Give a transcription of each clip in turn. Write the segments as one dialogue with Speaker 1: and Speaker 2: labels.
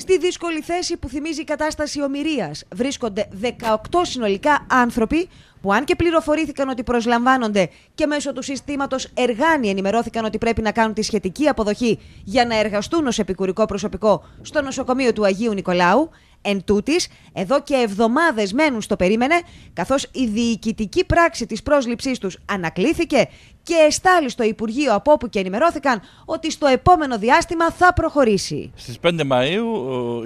Speaker 1: Στη δύσκολη θέση που θυμίζει η κατάσταση ομοιρίας βρίσκονται 18 συνολικά άνθρωποι που αν και πληροφορήθηκαν ότι προσλαμβάνονται και μέσω του συστήματος Εργάνη ενημερώθηκαν ότι πρέπει να κάνουν τη σχετική αποδοχή για να εργαστούν ως επικουρικό προσωπικό στο νοσοκομείο του Αγίου Νικολάου, Εν τούτης, εδώ και εβδομάδες μένουν στο περίμενε, καθώς η διοικητική πράξη της πρόσληψής τους ανακλήθηκε και εστάλει στο Υπουργείο από όπου και ενημερώθηκαν ότι στο επόμενο διάστημα θα προχωρήσει.
Speaker 2: Στις 5 Μαΐου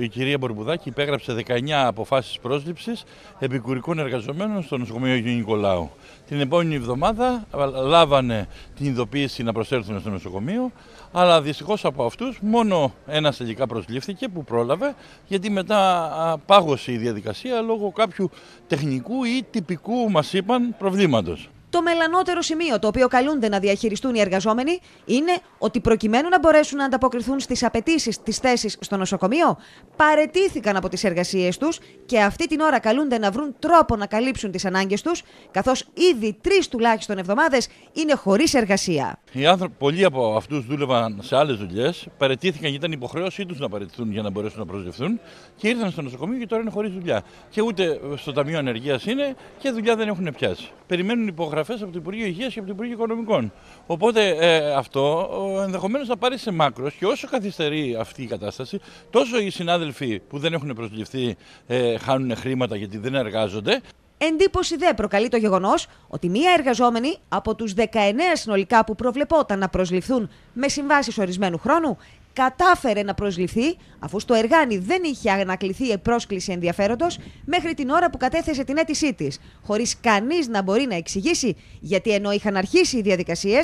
Speaker 2: η κυρία Μπορμπουδάκη υπέγραψε 19 αποφάσεις πρόσληψης επικουρικών εργαζομένων στο νοσοκομείο Νικολάου. Την επόμενη εβδομάδα λάβανε την ειδοποίηση να προσέλθουν στο νοσοκομείο, αλλά δυστυχώς από αυτούς μόνο ένας τελικά προσλήφθηκε που πρόλαβε, γιατί μετά πάγωσε η διαδικασία λόγω κάποιου τεχνικού ή τυπικού, μας είπαν, προβλήματος.
Speaker 1: Το μελανότερο σημείο το οποίο καλούνται να διαχειριστούν οι εργαζόμενοι είναι ότι προκειμένου να μπορέσουν να ανταποκριθούν στις απαιτήσεις τη θέση στο νοσοκομείο, παρετήθηκαν από τις εργασίες τους και αυτή την ώρα καλούνται να βρουν τρόπο να καλύψουν τις ανάγκες τους, καθώς ήδη τρεις τουλάχιστον εβδομάδες είναι χωρίς εργασία.
Speaker 2: Οι άνθρωποι, πολλοί από αυτούς δούλευαν σε άλλες δουλειές, παρετήθηκαν γιατί ήταν υποχρέωσή τους να παρετηθούν για να μπορέσουν να προσδιοθούν και ήρθαν στο νοσοκομείο και τώρα είναι χωρίς δουλειά. Και ούτε στο Ταμείο Ανεργίας είναι και δουλειά δεν έχουν πιάσει. Περιμένουν υπογραφή από το Υπουργείο Υγείας και από το Υπουργείο Οικονομικών. Οπότε ε, αυτό ενδεχομένω να πάρει σε μάκρος και όσο καθυστερεί αυτή η κατάσταση, τόσο οι συνάδελφοι που δεν έχουν προσληφθεί ε, χάνουν χρήματα γιατί δεν εργάζονται.
Speaker 1: Εντύπωση δε προκαλεί το γεγονός ότι μία εργαζόμενη από τους 19 συνολικά που προβλεπόταν να προσληφθούν με συμβάσεις ορισμένου χρόνου, κατάφερε να προσληφθεί, αφού στο Εργάνι δεν είχε ανακληθεί η πρόσκληση ενδιαφέροντος, μέχρι την ώρα που κατέθεσε την αίτησή της, χωρίς κανείς να μπορεί να εξηγήσει γιατί ενώ είχαν αρχίσει οι διαδικασίες,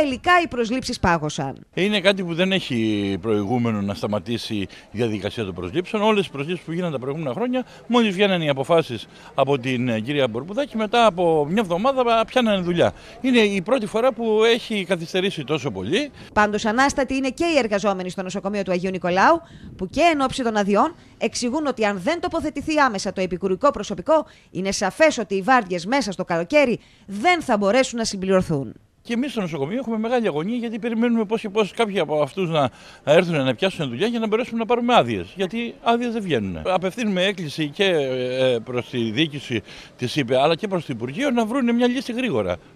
Speaker 1: τελικά οι προσλήψεις πάγωσαν.
Speaker 2: Είναι κάτι που δεν έχει προηγούμενο να σταματήσει η διαδικασία των προσλήψεων. Όλες οι προσλήψεις που γίνανε τα προηγούμενα χρόνια, μόλις βγαίνανε οι αποφάσεις από την ε, κυρία Μπορπουδάκη, μετά από μια εβδομάδα πιάνανε δουλειά. Είναι η πρώτη φορά που έχει καθυστερήσει τόσο πολύ.
Speaker 1: Πάντως, ανάστατη είναι και οι εργαζόμενοι στο νοσοκομείο του Αγίου Νικολάου, που και εν ώψη των αδειών εξηγούν ότι αν δεν τοποθετηθεί άμεσα το επικουρικό προσωπικό, είναι σαφές ότι οι βάρδιες μέσα στο καλοκαίρι δεν θα μπορέσουν να συμπληρωθούν. Και εμείς στο νοσοκομείο έχουμε
Speaker 2: μεγάλη αγωνία γιατί περιμένουμε πώ και πώ κάποιοι από αυτούς να έρθουν να πιάσουν δουλειά για να μπορέσουμε να πάρουμε άδειες. Γιατί άδειες δεν βγαίνουν. Απευθύνουμε έκκληση και ε, ε, προς τη διοίκηση της ΥΠΕ αλλά και προς το Υπουργείο να βρουν μια λύση γρήγορα.